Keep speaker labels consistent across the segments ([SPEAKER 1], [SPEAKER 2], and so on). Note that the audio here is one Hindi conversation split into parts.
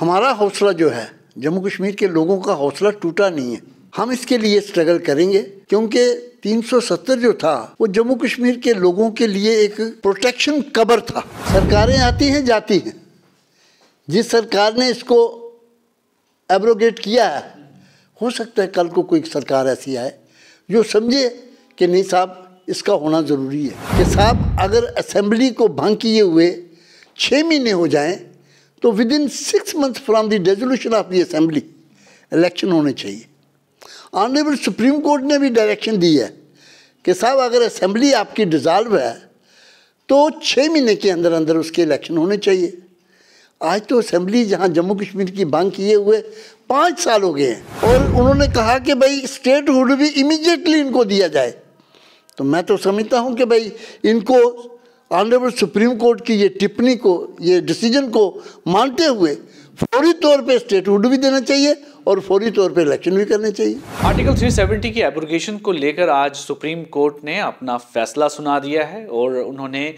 [SPEAKER 1] हमारा हौसला जो है जम्मू कश्मीर के लोगों का हौसला टूटा नहीं है हम इसके लिए स्ट्रगल करेंगे क्योंकि 370 जो था वो जम्मू कश्मीर के लोगों के लिए एक प्रोटेक्शन कबर था सरकारें आती हैं जाती हैं जिस सरकार ने इसको एब्रोगेट किया है हो सकता है कल को कोई सरकार ऐसी आए जो समझे कि नहीं साहब इसका होना ज़रूरी है कि साहब अगर असेंबली को भंग किए हुए छः महीने हो जाएं तो within six month from the resolution of the assembly election होने चाहिए ऑनरेबल सुप्रीम कोर्ट ने भी डायरेक्शन दी है कि साहब अगर असम्बली आपकी डिजॉल्व है तो छः महीने के अंदर अंदर उसके इलेक्शन होने चाहिए आज तो असेंबली जहाँ जम्मू कश्मीर की मांग किए हुए पाँच साल हो गए हैं और उन्होंने कहा कि भाई स्टेट हुड भी इमीजिएटली इनको दिया जाए तो मैं तो समझता हूँ कि भाई इनको ऑनरेबल सुप्रीम कोर्ट की ये टिप्पणी को ये डिसीजन को मानते हुए फौरी तौर पे स्टेटहुड भी देना चाहिए और फौरी तौर पे इलेक्शन भी करने चाहिए
[SPEAKER 2] आर्टिकल 370 की एब्रोगेशन को लेकर आज सुप्रीम कोर्ट ने अपना फैसला सुना दिया है और उन्होंने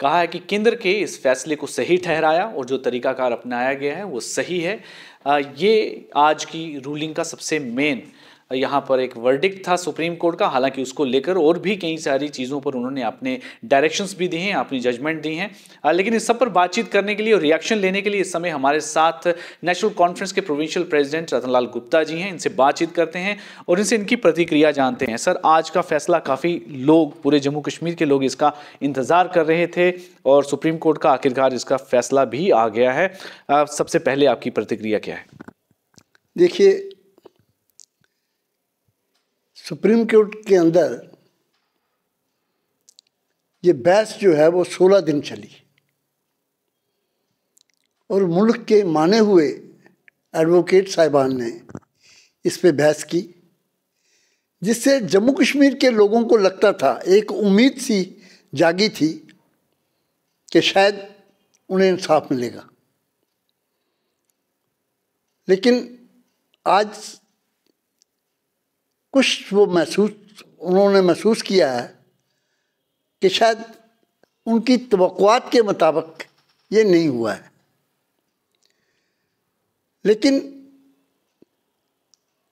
[SPEAKER 2] कहा है कि केंद्र के इस फैसले को सही ठहराया और जो तरीकाकार अपनाया गया है वो सही है ये आज की रूलिंग का सबसे मेन यहाँ पर एक वर्डिक था सुप्रीम कोर्ट का हालांकि उसको लेकर और भी कई सारी चीज़ों पर उन्होंने अपने डायरेक्शंस भी दिए हैं अपनी जजमेंट दी हैं लेकिन इस सब पर बातचीत करने के लिए और रिएक्शन लेने के लिए इस समय हमारे साथ नेशनल कॉन्फ्रेंस के प्रोविंशियल प्रेजिडेंट रतनलाल गुप्ता जी हैं इनसे बातचीत करते हैं और इनसे इनकी प्रतिक्रिया जानते हैं सर आज का फैसला काफ़ी लोग पूरे जम्मू कश्मीर के लोग इसका इंतज़ार कर रहे थे और सुप्रीम कोर्ट का आखिरकार इसका फैसला भी आ गया है सबसे पहले आपकी प्रतिक्रिया क्या है
[SPEAKER 1] देखिए सुप्रीम कोर्ट के अंदर ये बहस जो है वो सोलह दिन चली और मुल्क के माने हुए एडवोकेट साहिबान ने इस पर बहस की जिससे जम्मू कश्मीर के लोगों को लगता था एक उम्मीद सी जागी थी कि शायद उन्हें इंसाफ मिलेगा लेकिन आज कुछ वो महसूस उन्होंने महसूस किया है कि शायद उनकी तवक़ात के मुताबिक ये नहीं हुआ है लेकिन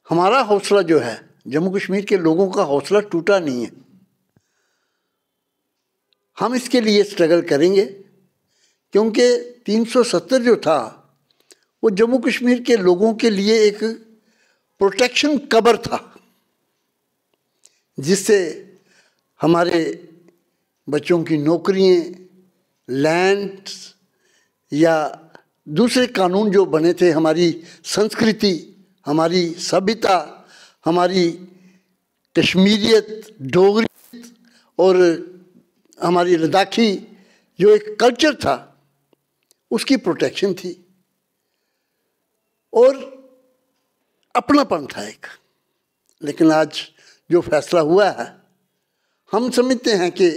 [SPEAKER 1] हमारा हौसला जो है जम्मू कश्मीर के लोगों का हौसला टूटा नहीं है हम इसके लिए स्ट्रगल करेंगे क्योंकि 370 जो था वो जम्मू कश्मीर के लोगों के लिए एक प्रोटेक्शन कबर था जिससे हमारे बच्चों की नौकरियाँ लैंड या दूसरे कानून जो बने थे हमारी संस्कृति हमारी सभ्यता हमारी कश्मीरियत डोगरी और हमारी लद्दाखी जो एक कल्चर था उसकी प्रोटेक्शन थी और अपनापन था एक लेकिन आज जो फैसला हुआ है हम समझते हैं कि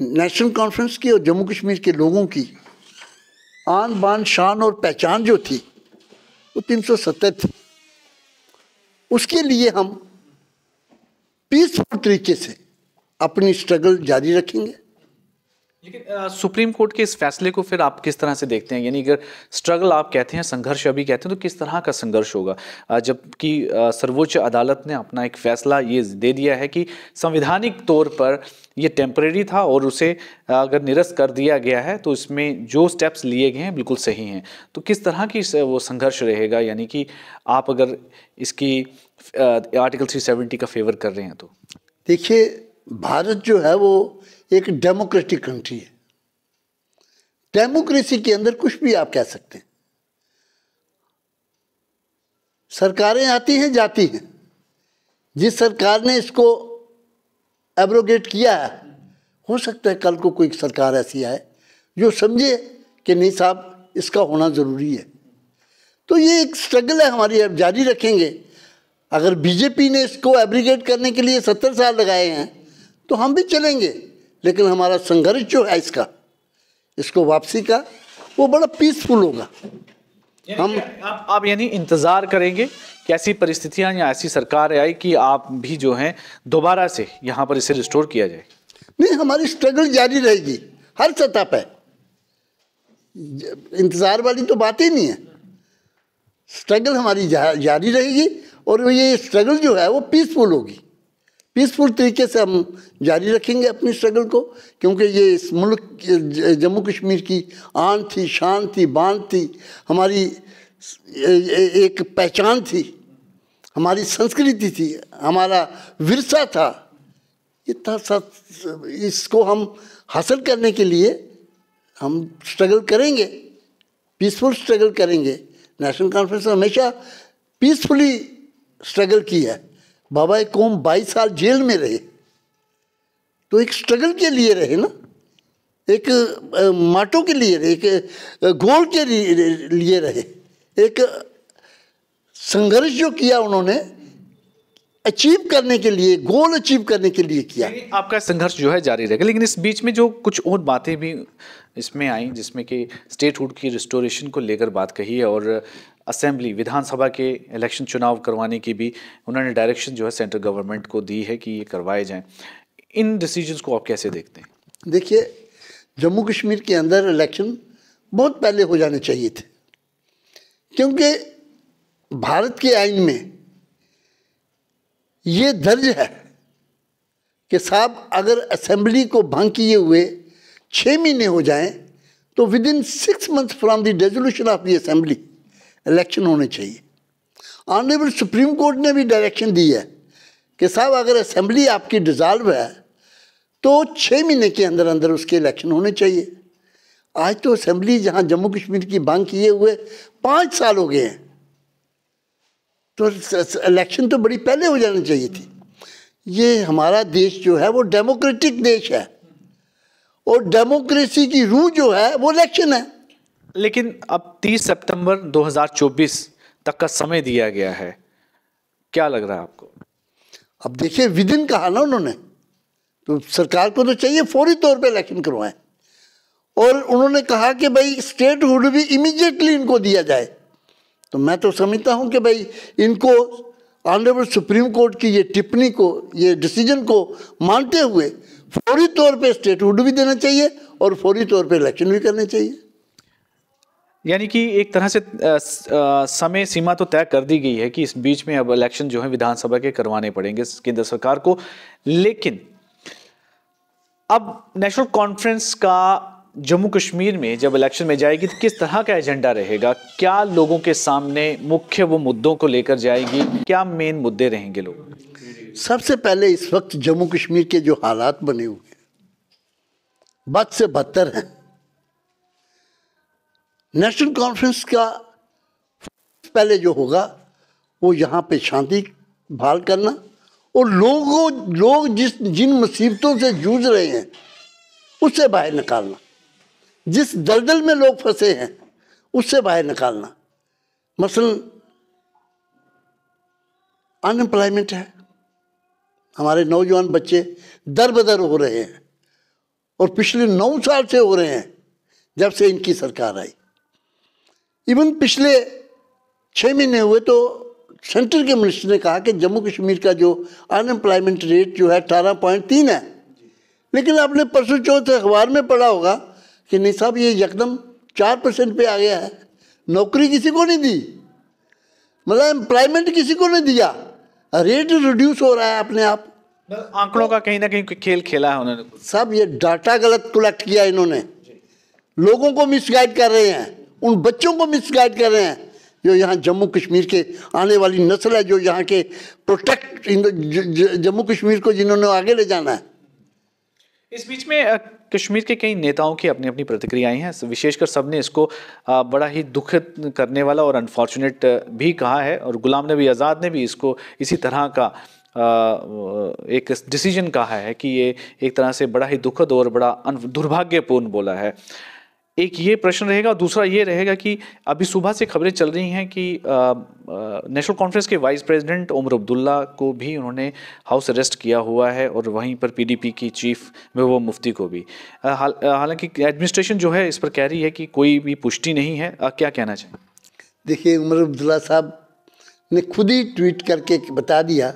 [SPEAKER 1] नेशनल कॉन्फ्रेंस की और जम्मू कश्मीर के लोगों की आन बान शान और पहचान जो थी वो तीन सौ सत्तर थी उसके लिए हम पीसफुल तरीके से अपनी स्ट्रगल जारी रखेंगे
[SPEAKER 2] लेकिन सुप्रीम कोर्ट के इस फैसले को फिर आप किस तरह से देखते हैं यानी अगर स्ट्रगल आप कहते हैं संघर्ष अभी कहते हैं तो किस तरह का संघर्ष होगा जबकि सर्वोच्च अदालत ने अपना एक फैसला ये दे दिया है कि संविधानिक तौर पर ये टेम्परेरी था और उसे अगर निरस्त कर दिया गया है तो इसमें जो स्टेप्स लिए गए हैं बिल्कुल सही हैं तो किस तरह की वो संघर्ष रहेगा यानी कि आप अगर इसकी आर्टिकल 370 का फेवर कर रहे हैं तो
[SPEAKER 1] देखिए भारत जो है वो एक डेमोक्रेटिक कंट्री है डेमोक्रेसी के अंदर कुछ भी आप कह सकते हैं सरकारें आती हैं जाती हैं जिस सरकार ने इसको एब्रोगेट किया है हो सकता है कल को कोई सरकार ऐसी आए जो समझे कि नहीं साहब इसका होना ज़रूरी है तो ये एक स्ट्रगल है हमारी अब जारी रखेंगे अगर बीजेपी ने इसको एब्रीगेट करने के लिए सत्तर साल लगाए हैं तो हम भी चलेंगे लेकिन हमारा संघर्ष जो है इसका इसको वापसी का वो बड़ा पीसफुल होगा
[SPEAKER 2] हम आप, आप यानी इंतज़ार करेंगे कि ऐसी परिस्थितियाँ या ऐसी सरकार आए कि आप भी जो हैं दोबारा से यहाँ पर इसे रिस्टोर किया जाए नहीं हमारी स्ट्रगल जारी
[SPEAKER 1] रहेगी हर सतह पर इंतज़ार वाली तो बात ही नहीं है स्ट्रगल हमारी जा, जारी रहेगी और ये स्ट्रगल जो है वो पीसफुल होगी पीसफुल तरीके से हम जारी रखेंगे अपनी स्ट्रगल को क्योंकि ये इस मुल्क जम्मू कश्मीर की आन थी शान थी बांध थी हमारी एक पहचान थी हमारी संस्कृति थी हमारा विरसा था इतना सब इसको हम हासिल करने के लिए हम स्ट्रगल करेंगे पीसफुल स्ट्रगल करेंगे नेशनल कॉन्फ्रेंस ने हमेशा पीसफुली स्ट्रगल की है बाबा कौम बाईस साल जेल में रहे तो एक स्ट्रगल के लिए रहे ना एक माटो के लिए रहे एक गोल के लिए रहे एक संघर्ष जो किया उन्होंने अचीव करने के लिए गोल अचीव करने के लिए किया
[SPEAKER 2] आपका संघर्ष जो है जारी रहेगा लेकिन इस बीच में जो कुछ और बातें भी इसमें आई जिसमें कि स्टेटहुड की रिस्टोरेशन को लेकर बात कही है और असेंबली विधानसभा के इलेक्शन चुनाव करवाने की भी उन्होंने डायरेक्शन जो है सेंट्रल गवर्नमेंट को दी है कि ये करवाए जाएं इन डिसीजन को आप कैसे देखते
[SPEAKER 1] हैं देखिए जम्मू कश्मीर के अंदर इलेक्शन बहुत पहले हो जाने चाहिए थे क्योंकि भारत के आइन में ये दर्ज है कि साहब अगर असेंबली को भंग किए हुए छः महीने हो जाएं तो within six month from the resolution of the assembly election होने चाहिए ऑनरेबल सुप्रीम कोर्ट ने भी डायरेक्शन दी है कि साहब अगर असेंबली आपकी डिजॉल्व है तो छः महीने के अंदर अंदर उसके इलेक्शन होने चाहिए आज तो असेंबली जहाँ जम्मू कश्मीर की भंग किए हुए पाँच साल हो गए हैं तो इलेक्शन तो बड़ी पहले हो जानी चाहिए थी ये हमारा देश जो है वो डेमोक्रेटिक देश है और डेमोक्रेसी की रूह जो है वो इलेक्शन है
[SPEAKER 2] लेकिन अब 30 सितंबर 2024 तक का समय दिया गया है क्या लग रहा है आपको
[SPEAKER 1] अब देखिए विदिन कहा ना उन्होंने तो सरकार को तो चाहिए फौरी तौर पे इलेक्शन करवाएं और उन्होंने कहा कि भाई स्टेट हुड भी इमीजिएटली इनको दिया जाए तो मैं तो समझता हूँ कि भाई इनको ऑनरेबल सुप्रीम कोर्ट की ये टिप्पणी को ये डिसीजन को मानते हुए फौरी तौर पे स्टेटहुड भी देना चाहिए और फौरी तौर पे इलेक्शन भी करने चाहिए
[SPEAKER 2] यानी कि एक तरह से आ, समय सीमा तो तय कर दी गई है कि इस बीच में अब इलेक्शन जो है विधानसभा के करवाने पड़ेंगे केंद्र सरकार को लेकिन अब नेशनल कॉन्फ्रेंस का जम्मू कश्मीर में जब इलेक्शन में जाएगी तो किस तरह का एजेंडा रहेगा क्या लोगों के सामने मुख्य वो मुद्दों को लेकर जाएगी क्या मेन मुद्दे रहेंगे लोग
[SPEAKER 1] सबसे पहले इस वक्त जम्मू कश्मीर के जो हालात बने हुए हैं बद से बदतर हैं नेशनल कॉन्फ्रेंस का पहले जो होगा वो यहाँ पे शांति बहाल करना और लोगों लोग जिस जिन मुसीबतों से जूझ रहे हैं उससे बाहर निकालना जिस दलदल में लोग फंसे हैं उससे बाहर निकालना मसलन अनएम्प्लॉयमेंट है हमारे नौजवान बच्चे दर बदर हो रहे हैं और पिछले नौ साल से हो रहे हैं जब से इनकी सरकार आई इवन पिछले छः महीने हुए तो सेंटर के मिनिस्टर ने कहा कि जम्मू कश्मीर का जो अनएम्प्लॉयमेंट रेट जो है अठारह पॉइंट तीन है लेकिन आपने परसों चौथ अखबार में पढ़ा होगा कि नहीं साहब ये यकदम चार परसेंट पे आ गया है नौकरी किसी को नहीं दी मतलब एम्प्लॉयमेंट किसी को नहीं दिया रेट रिड्यूस हो रहा है अपने आप
[SPEAKER 2] मतलब आंकड़ों का कहीं ना कहीं खेल खेला है उन्होंने
[SPEAKER 1] सब ये डाटा गलत कलेक्ट किया इन्होंने लोगों को मिसगाइड कर रहे हैं उन बच्चों को मिसगाइड कर रहे हैं जो यहाँ जम्मू कश्मीर के आने वाली नस्ल है जो यहाँ के प्रोटेक्ट जम्मू कश्मीर को जिन्होंने आगे ले जाना है
[SPEAKER 2] इस बीच में कश्मीर के कई नेताओं की अपनी अपनी प्रतिक्रियाएं हैं विशेषकर सब ने इसको बड़ा ही दुखित करने वाला और अनफॉर्चुनेट भी कहा है और गुलाम नबी आज़ाद ने भी इसको इसी तरह का एक डिसीजन कहा है कि ये एक तरह से बड़ा ही दुखद और बड़ा दुर्भाग्यपूर्ण बोला है एक ये प्रश्न रहेगा दूसरा ये रहेगा कि अभी सुबह से खबरें चल रही हैं कि नेशनल कॉन्फ्रेंस के वाइस प्रेसिडेंट उमर अब्दुल्ला को भी उन्होंने हाउस अरेस्ट किया हुआ है और वहीं पर पीडीपी की चीफ महबूबा मुफ्ती को भी हाल, हालांकि एडमिनिस्ट्रेशन जो है इस पर कह रही है कि कोई भी पुष्टि नहीं है आ, क्या कहना चाहिए देखिए
[SPEAKER 1] उमर अब्दुल्ला साहब ने खुद ही ट्वीट करके बता दिया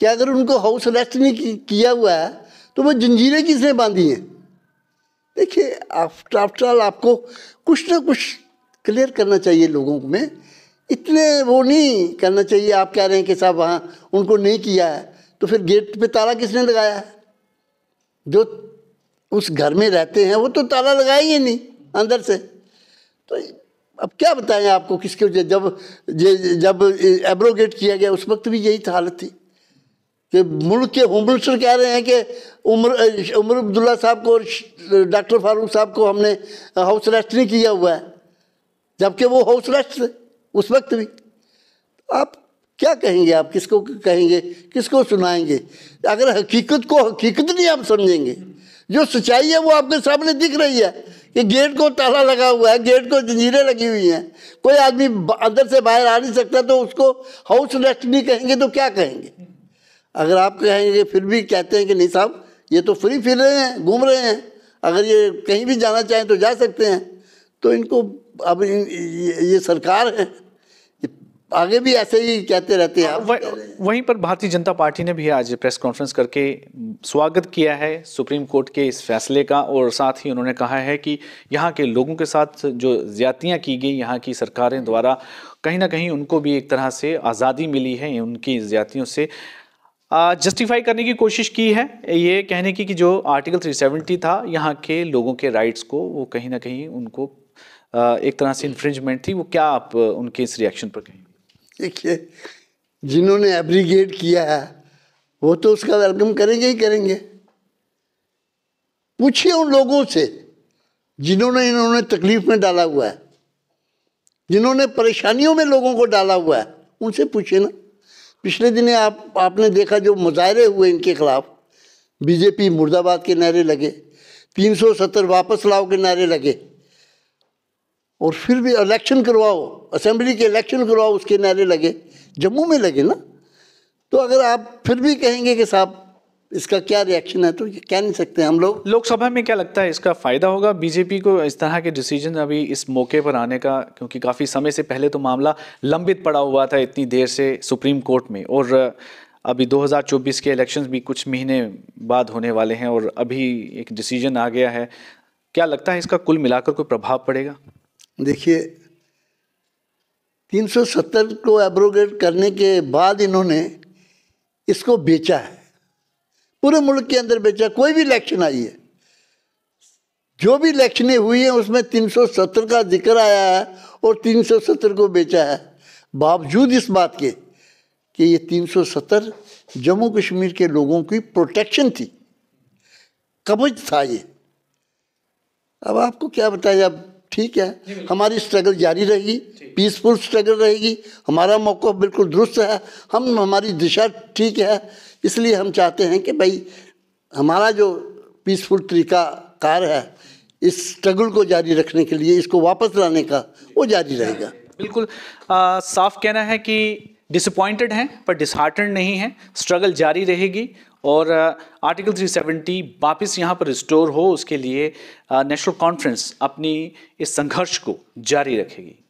[SPEAKER 1] कि अगर उनको हाउस अरेस्ट नहीं किया हुआ है तो वो जंजीरें किसने बांधी हैं देखिए आफ्टर आफ्टर ऑल आपको कुछ ना कुछ क्लियर करना चाहिए लोगों में इतने वो नहीं करना चाहिए आप कह रहे हैं कि साहब वहाँ उनको नहीं किया है तो फिर गेट पे ताला किसने लगाया है जो उस घर में रहते हैं वो तो ताला लगाएंगे नहीं अंदर से तो अब क्या बताएं आपको किसके जब जब एब्रोगेट किया गया उस वक्त भी यही हालत थी कि मुल्क के होम मिनिस्टर कह रहे हैं कि उमर उमर अब्दुल्ला साहब को डॉक्टर फारूक साहब को हमने हाउस अरेस्ट नहीं किया हुआ है जबकि वो हाउस अरेस्ट थे उस वक्त भी आप क्या कहेंगे आप किसको कहेंगे किसको सुनाएंगे अगर हकीकत को हकीकत नहीं आप समझेंगे जो सच्चाई है वो आपके सामने दिख रही है कि गेट को ताला लगा हुआ है गेट को जंजीरें लगी हुई हैं कोई आदमी अंदर से बाहर आ नहीं सकता तो उसको हाउस अरेस्ट नहीं कहेंगे तो क्या कहेंगे अगर आप कहेंगे फिर भी कहते हैं कि नहीं साहब ये तो फ्री फिर रहे हैं घूम रहे हैं अगर ये कहीं भी जाना चाहें तो जा सकते हैं तो इनको अब ये सरकार है
[SPEAKER 2] आगे भी ऐसे ही कहते रहते हैं वह, वहीं पर भारतीय जनता पार्टी ने भी आज प्रेस कॉन्फ्रेंस करके स्वागत किया है सुप्रीम कोर्ट के इस फैसले का और साथ ही उन्होंने कहा है कि यहाँ के लोगों के साथ जो ज्यादतियाँ की गई यहाँ की सरकारें द्वारा कहीं ना कहीं उनको भी एक तरह से आज़ादी मिली है उनकी ज्यादतियों से जस्टिफाई करने की कोशिश की है ये कहने की कि जो आर्टिकल 370 था यहाँ के लोगों के राइट्स को वो कहीं ना कहीं उनको एक तरह से इन्फ्रिंजमेंट थी वो क्या आप उनके इस रिएक्शन पर कहें
[SPEAKER 1] देखिए जिन्होंने एब्रीगेट किया है वो तो उसका वेलकम करेंगे ही करेंगे पूछिए उन लोगों से जिन्होंने इन्होंने तकलीफ में डाला हुआ है जिन्होंने परेशानियों में लोगों को डाला हुआ है उनसे पूछिए ना पिछले दिन आप आपने देखा जो मुजाहरे हुए इनके खिलाफ बीजेपी मुर्दाबाद के नारे लगे 370 वापस लाओ के नारे लगे और फिर भी इलेक्शन करवाओ असेंबली के इलेक्शन करवाओ उसके नारे लगे जम्मू में लगे ना तो अगर आप फिर भी कहेंगे कि साहब इसका क्या रिएक्शन है तो ये कह नहीं सकते हम लोग
[SPEAKER 2] लोकसभा में क्या लगता है इसका फ़ायदा होगा बीजेपी को इस तरह के डिसीजन अभी इस मौके पर आने का क्योंकि काफ़ी समय से पहले तो मामला लंबित पड़ा हुआ था इतनी देर से सुप्रीम कोर्ट में और अभी 2024 के इलेक्शंस भी कुछ महीने बाद होने वाले हैं और अभी एक डिसीजन आ गया है क्या लगता है इसका कुल मिलाकर कोई प्रभाव पड़ेगा
[SPEAKER 1] देखिए 370 को एब्रोगेट करने के बाद इन्होंने इसको बेचा है पूरे मुल्क के अंदर बेचा कोई भी इलेक्शन आई है जो भी इलेक्शनें हुई हैं उसमें 370 का जिक्र आया है और 370 को बेचा है बावजूद इस बात के कि ये 370 जम्मू कश्मीर के लोगों की प्रोटेक्शन थी कबज था ये अब आपको क्या बताया अब ठीक है हमारी स्ट्रगल जारी रहेगी पीसफुल स्ट्रगल रहेगी हमारा मौका बिल्कुल दुरुस्त है हम हमारी दिशा ठीक है इसलिए हम चाहते हैं कि भाई हमारा जो पीसफुल तरीका कार है इस स्ट्रगल को जारी रखने के लिए इसको वापस लाने का वो जारी रहेगा
[SPEAKER 2] बिल्कुल आ, साफ कहना है कि डिसअपॉइंटेड हैं पर डिसहार्टेड नहीं है स्ट्रगल जारी रहेगी और आर्टिकल 370 वापस यहाँ पर रिस्टोर हो उसके लिए नेशनल कॉन्फ्रेंस अपनी इस संघर्ष को जारी रखेगी